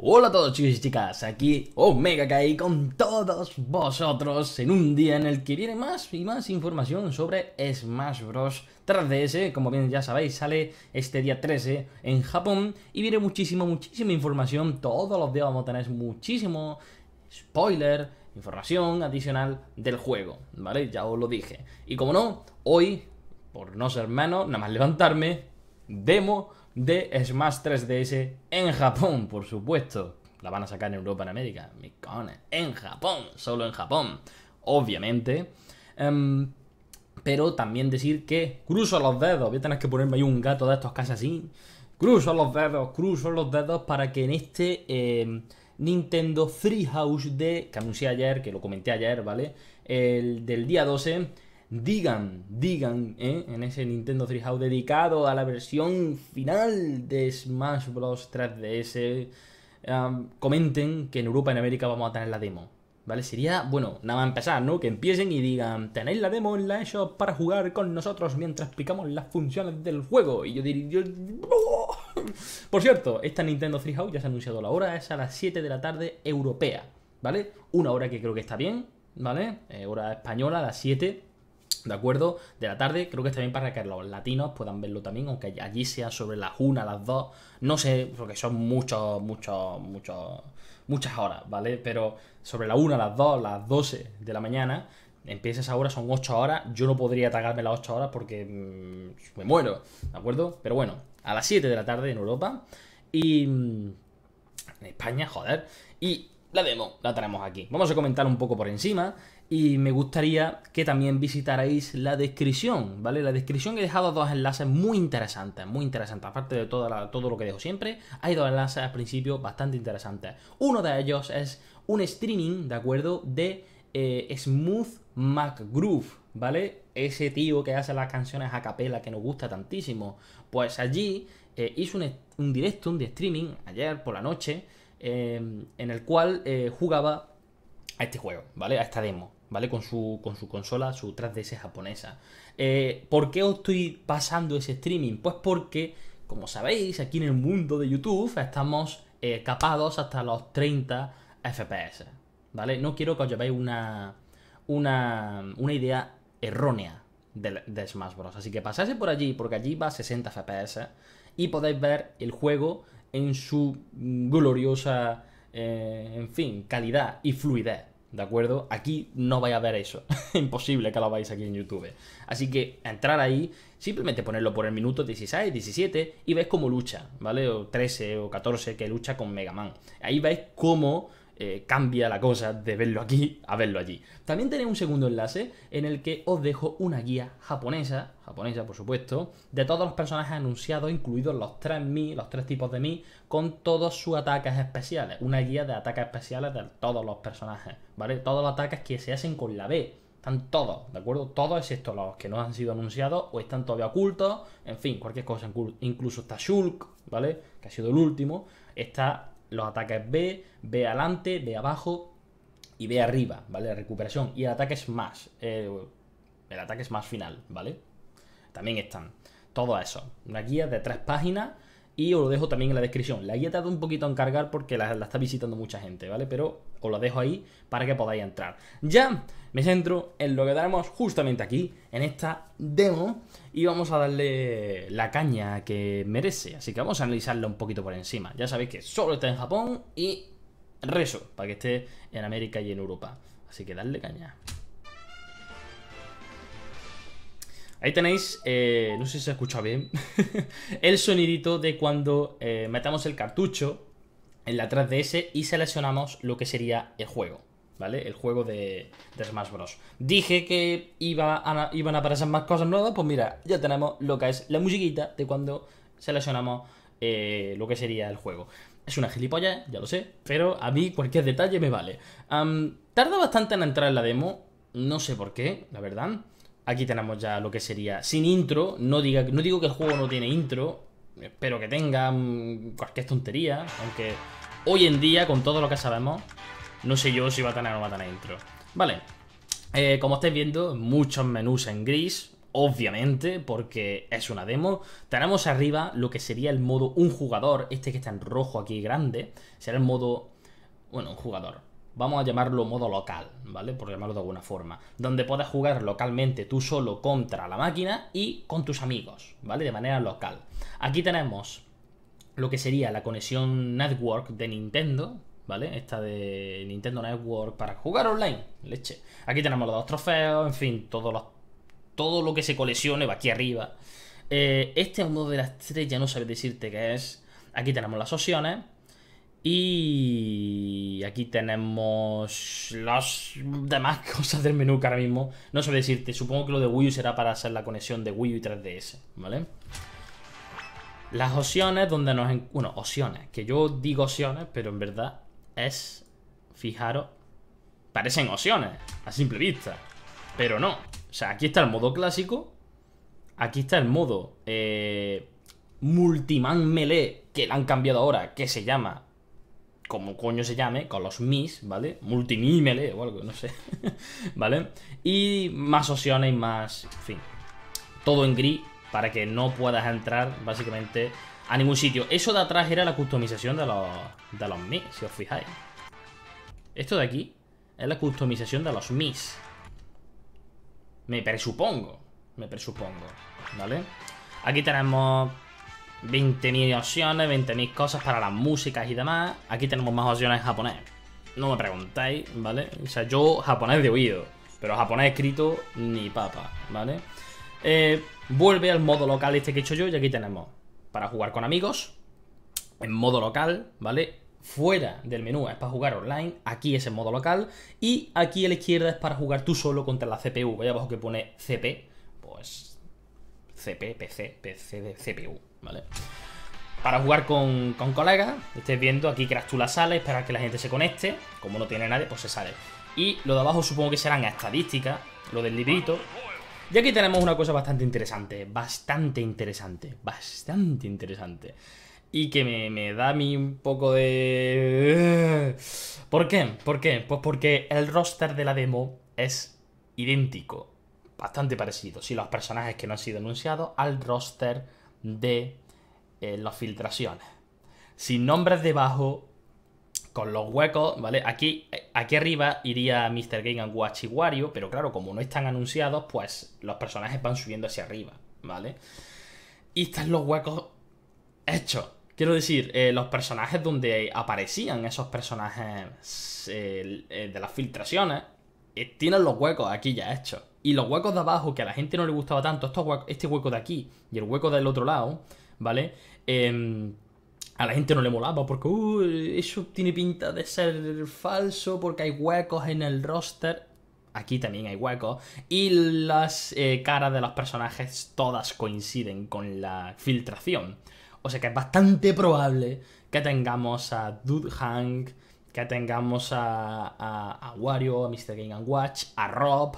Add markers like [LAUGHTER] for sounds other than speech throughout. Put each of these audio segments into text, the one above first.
Hola a todos chicos y chicas, aquí Omega Kai con todos vosotros en un día en el que viene más y más información sobre Smash Bros. 3DS, como bien ya sabéis, sale este día 13 en Japón y viene muchísima, muchísima información, todos los días vamos a tener muchísimo spoiler, información adicional del juego, ¿vale? Ya os lo dije. Y como no, hoy, por no ser menos, nada más levantarme, demo de Smash 3DS en Japón, por supuesto. La van a sacar en Europa, en América. En Japón, solo en Japón, obviamente. Em, pero también decir que cruzo los dedos. Voy a tener que ponerme ahí un gato de estos casi así. Cruzo los dedos, cruzo los dedos para que en este em, Nintendo Free House de, que anuncié ayer, que lo comenté ayer, ¿vale? El del día 12 digan, digan, eh, en ese Nintendo 3House dedicado a la versión final de Smash Bros. 3DS. comenten que en Europa y en América vamos a tener la demo. ¿Vale? Sería, bueno, nada más empezar, ¿no? Que empiecen y digan, tenéis la demo en la eShop para jugar con nosotros mientras picamos las funciones del juego. Y yo diría, yo... [LAUGHS] Por cierto, esta Nintendo 3House ya se ha anunciado la hora, es a las 7 de la tarde europea, ¿vale? Una hora que creo que está bien, ¿vale? Eh, hora española, a las 7 ¿de acuerdo? De la tarde, creo que está bien para que los latinos puedan verlo también, aunque allí sea sobre las una, las dos, no sé, porque son muchos, muchos, muchas horas, ¿vale? Pero sobre la una, las dos, las 12 de la mañana, empieza esa hora, son 8 horas, yo no podría atacarme las 8 horas porque mm, me muero, ¿de acuerdo? Pero bueno, a las 7 de la tarde en Europa y... Mm, en España, joder. Y la demo la tenemos aquí. Vamos a comentar un poco por encima y me gustaría que también visitarais la descripción, ¿vale? La descripción he dejado dos enlaces muy interesantes, muy interesantes, aparte de todo lo que dejo siempre, hay dos enlaces al principio bastante interesantes. Uno de ellos es un streaming, ¿de acuerdo? De eh, Smooth McGroove, ¿vale? Ese tío que hace las canciones a capela que nos gusta tantísimo. Pues allí eh, hizo un, directo, un de streaming, ayer por la noche, eh, en el cual jugaba a este juego, ¿vale? A esta demo, ¿vale? Con su, con su consola, su 3DS japonesa. Eh, ¿Por qué os estoy pasando ese streaming? Pues porque, como sabéis, aquí en el mundo de YouTube estamos eh, capados hasta los 30 FPS, ¿vale? No quiero que os llevéis una, una, una idea errónea de, Smash Bros. Así que pasase por allí, porque allí va a 60 FPS y podéis ver el juego en su mm, gloriosa eh, en fin, calidad y fluidez. ¿De acuerdo? Aquí no vais a ver eso. [LAUGHS] Imposible que lo veáis aquí en YouTube. Así que entrar ahí, simplemente ponerlo por el minuto 16, 17 y veis cómo lucha, ¿vale? O 13 o 14 que lucha con Mega Man. Ahí veis cómo eh, cambia la cosa de verlo aquí a verlo allí. También tenéis un segundo enlace en el que os dejo una guía japonesa, japonesa por supuesto, de todos los personajes anunciados, incluidos los tres mi, los tres tipos de mi, con todos sus ataques especiales. Una guía de ataques especiales de todos los personajes, ¿vale? Todos los ataques que se hacen con la B. Están todos, ¿de acuerdo? Todos excepto los que no han sido anunciados o están todavía ocultos, en fin, cualquier cosa, incluso está Shulk, ¿vale? Que ha sido el último, está los ataques B, B adelante, B abajo y B arriba, ¿vale? La recuperación y el ataque es más, eh, el ataque es más final, ¿vale? También están Todo eso, Una guía de tres páginas y os lo dejo también en la descripción. La guía dado un poquito en cargar porque la, está visitando mucha gente, ¿vale? Pero os lo dejo ahí para que podáis entrar. Ya me centro en lo que daremos justamente aquí, en esta demo, y vamos a darle la caña que merece. Así que vamos a analizarla un poquito por encima. Ya sabéis que solo está en Japón y rezo para que esté en América y en Europa. Así que darle caña. Ahí tenéis, eh, no sé si se escucha bien, [LAUGHS] el sonidito de cuando eh, metamos el cartucho en la 3 ese y seleccionamos lo que sería el juego, ¿vale? El juego de, Smash Bros. Dije que iba iban a aparecer más cosas nuevas, pues mira, ya tenemos lo que es la musiquita de cuando seleccionamos eh, lo que sería el juego. Es una gilipollas, ya lo sé, pero a mí cualquier detalle me vale. tarda bastante en entrar en la demo, no sé por qué, la verdad. Aquí tenemos ya lo que sería sin intro. No, digo que el juego no tiene intro. Espero que tenga mm, cualquier tontería. Aunque hoy en día, con todo lo que sabemos, no sé yo si va a tener o no va a tener intro. Vale. Eh, como estáis viendo, muchos menús en gris obviamente, porque es una demo. Tenemos arriba lo que sería el modo un jugador, este que está en rojo aquí grande, será el modo, bueno, un jugador vamos a llamarlo modo local, ¿vale? Por llamarlo de alguna forma, donde puedes jugar localmente tú solo contra la máquina y con tus amigos, ¿vale? De manera local. Aquí tenemos lo que sería la conexión network de Nintendo, ¿vale? Esta de Nintendo Network para jugar online, leche. Aquí tenemos los dos trofeos, en fin, todo lo que se coleccione va aquí arriba. Eh, este es este modo de la estrella no sabes decirte qué es. Aquí tenemos las opciones y aquí tenemos las demás [LAUGHS] cosas del menú que ahora mismo no sé decirte. Supongo que lo de Wii U será para hacer la conexión de Wii U y 3DS, ¿vale? Las opciones donde nos... Bueno, opciones, que yo digo opciones, pero en verdad es, fijaros, parecen opciones a simple vista, pero no. O sea, aquí está el modo clásico, aquí está el modo eh, Multiman Melee, que le han cambiado ahora, que se llama como coño se llame, con los mis, ¿vale? Multinímeles o algo, no sé, [LAUGHS] ¿vale? Y más opciones y más, en fin, todo en gris para que no puedas entrar básicamente a ningún sitio. Eso de atrás era la customización de los, de los mis, si os fijáis. Esto de aquí es la customización de los mis. Me presupongo, me presupongo, ¿vale? Aquí tenemos 20.000 opciones, 20.000 cosas para las músicas y demás. Aquí tenemos más opciones en japonés. No me preguntáis, ¿vale? O sea, yo japonés de oído, pero japonés escrito ni papa, ¿vale? Eh, vuelve al modo local este que he hecho yo y aquí tenemos para jugar con amigos, en modo local, ¿vale? Fuera del menú es para jugar online, aquí es en modo local y aquí a la izquierda es para jugar tú solo contra la CPU. voy abajo que pone CP, pues CP, PC, PC de CPU. ¿vale? Para jugar con, colegas, estés viendo, aquí creas tú la sala, esperar que la gente se conecte. Como no tiene nadie, pues se sale. Y lo de abajo supongo que serán estadísticas, lo del librito. Y aquí tenemos una cosa bastante interesante, bastante interesante, bastante interesante. Y que me, da a mí un poco de... ¿Por qué? ¿Por qué? Pues porque el roster de la demo es idéntico, bastante parecido, si los personajes que no han sido anunciados, al roster de eh, las filtraciones. Sin nombres debajo, con los huecos, ¿vale? Aquí, aquí arriba iría Mr. Game and Wario, pero claro, como no están anunciados, pues los personajes van subiendo hacia arriba, ¿vale? Y están los huecos hechos. Quiero decir, eh, los personajes donde aparecían esos personajes eh, de las filtraciones, eh, tienen los huecos aquí ya hechos. Y los huecos de abajo, que a la gente no le gustaba tanto, este hueco de aquí y el hueco del otro lado, ¿vale? Em, a la gente no le molaba porque uh, eso tiene pinta de ser falso porque hay huecos en el roster. Aquí también hay huecos. Y las eh, caras de los personajes todas coinciden con la filtración. O sea que es bastante probable que tengamos a Dude Hank, que tengamos a, Wario, a Mr. Game Watch, a Rob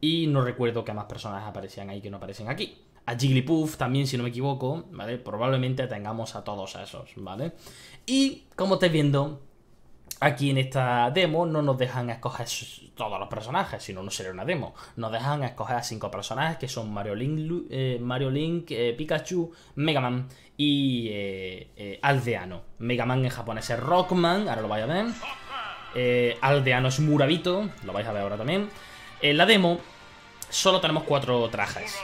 y no recuerdo que más personas aparecían ahí que no aparecen aquí. A Jigglypuff también, si no me equivoco, ¿vale? Probablemente tengamos a todos esos, ¿vale? Y, como estáis viendo, Aquí en esta demo no nos dejan escoger todos los personajes, sino no sería una demo. Nos dejan escoger a cinco personajes que son Mario Link, eh, Mario Link eh, Pikachu, Mega Man y eh, Aldeano. Mega Man en japonés es Rockman, ahora lo vais a ver. Aldeano es Murabito, lo vais a ver ahora también. En la demo solo tenemos cuatro trajes.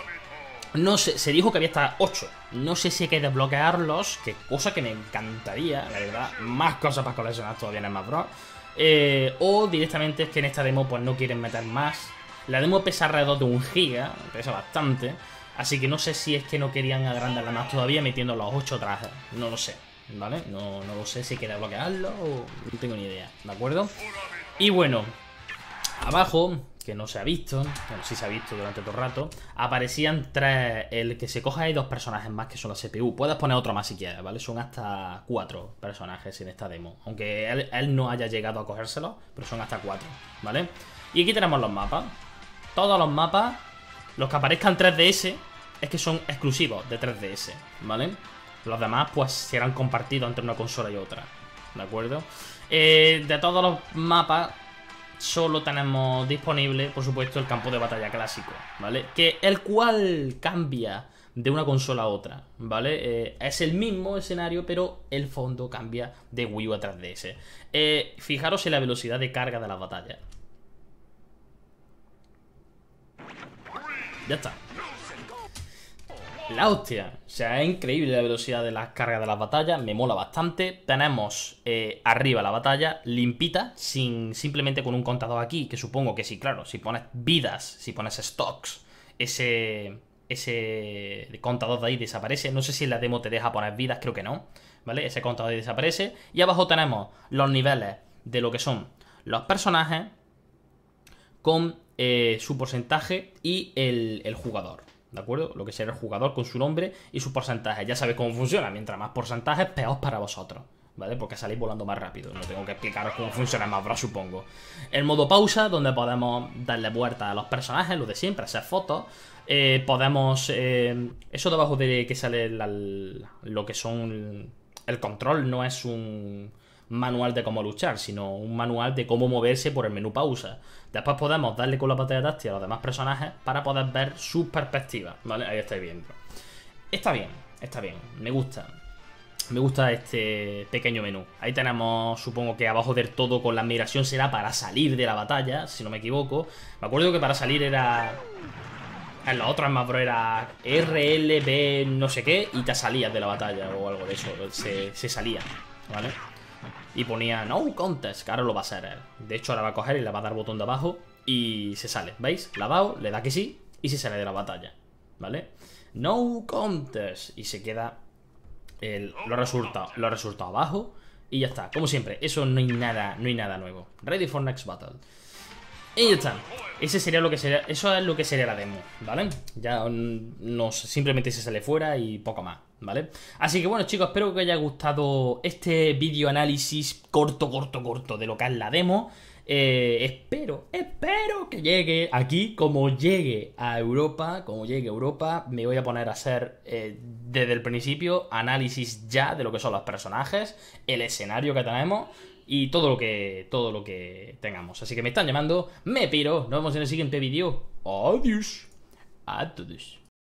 No sé, se dijo que había hasta 8. No sé si hay que desbloquearlos, que cosa que me encantaría, la verdad. Más cosas para coleccionar todavía en el eh, o directamente es que en esta demo pues no quieren meter más. La demo pesa alrededor de un giga, pesa bastante. Así que no sé si es que no querían agrandarla más todavía metiendo los 8 trajes. No lo sé, ¿vale? No, no lo sé si hay que desbloquearlo o no tengo ni idea, ¿de acuerdo? Y bueno, abajo que no se ha visto, bueno, sí se ha visto durante todo el rato, aparecían tres, el que se coja hay dos personajes más que son la CPU, puedes poner otro más si quieres, ¿vale? Son hasta cuatro personajes en esta demo, aunque él, no haya llegado a cogérselo, pero son hasta cuatro, ¿vale? Y aquí tenemos los mapas, todos los mapas, los que aparezcan 3DS, es que son exclusivos de 3DS, ¿vale? Los demás pues serán compartidos entre una consola y otra, ¿de acuerdo? Eh, de todos los mapas solo tenemos disponible, por supuesto, el campo de batalla clásico, ¿vale? Que el cual cambia de una consola a otra, ¿vale? Eh, es el mismo escenario, pero el fondo cambia de Wii U a 3DS. Eh, fijaros en la velocidad de carga de la batalla. Ya está la hostia. O sea, es increíble la velocidad de las cargas de las batallas, me mola bastante. Tenemos eh, arriba la batalla limpita, sin, simplemente con un contador aquí, que supongo que sí, claro, si pones vidas, si pones stocks, ese, ese contador de ahí desaparece. No sé si en la demo te deja poner vidas, creo que no, ¿vale? Ese contador ahí desaparece. Y abajo tenemos los niveles de lo que son los personajes con eh, su porcentaje y el jugador. ¿de acuerdo? Lo que será el jugador con su nombre y su porcentaje Ya sabéis cómo funciona, mientras más porcentajes, peor para vosotros. ¿Vale? Porque salís volando más rápido. No tengo que explicaros cómo funciona más bro, supongo. El modo pausa, donde podemos darle vuelta a los personajes, lo de siempre, hacer fotos. Eh, podemos... Eh, eso debajo de que sale lo que son... El control no es un manual de cómo luchar, sino un manual de cómo moverse por el menú pausa. Después podemos darle con la pantalla táctil a los demás personajes para poder ver sus perspectivas, ¿vale? Ahí estáis viendo. Está bien, está bien, me gusta. Me gusta este pequeño menú. Ahí tenemos, supongo que abajo del todo con la admiración será para salir de la batalla, si no me equivoco. Me acuerdo que para salir era... En la otra más, pero era RLB no sé qué y te salías de la batalla o algo de eso. Se, se salía, ¿vale? y ponía No Contest, que ahora lo va a hacer De hecho, ahora va a coger y le va a dar botón de abajo y se sale, ¿veis? La le da que sí y se sale de la batalla, ¿vale? No Contest y se queda el, lo ha lo abajo y ya está. Como siempre, eso no hay nada, no hay nada nuevo. Ready for next battle. Y ya está. Ese sería lo que sería, eso es lo que sería la demo, ¿vale? Ya mm, no, simplemente se sale fuera y poco más. ¿vale? Así que bueno chicos, espero que os haya gustado este vídeo análisis corto, corto, corto de lo que es la demo. Eh, espero, espero que llegue aquí, como llegue a Europa, como llegue a Europa, me voy a poner a hacer eh, desde el principio análisis ya de lo que son los personajes, el escenario que tenemos y todo lo que, todo lo que tengamos. Así que me están llamando, me piro, nos vemos en el siguiente vídeo. Adiós Adiós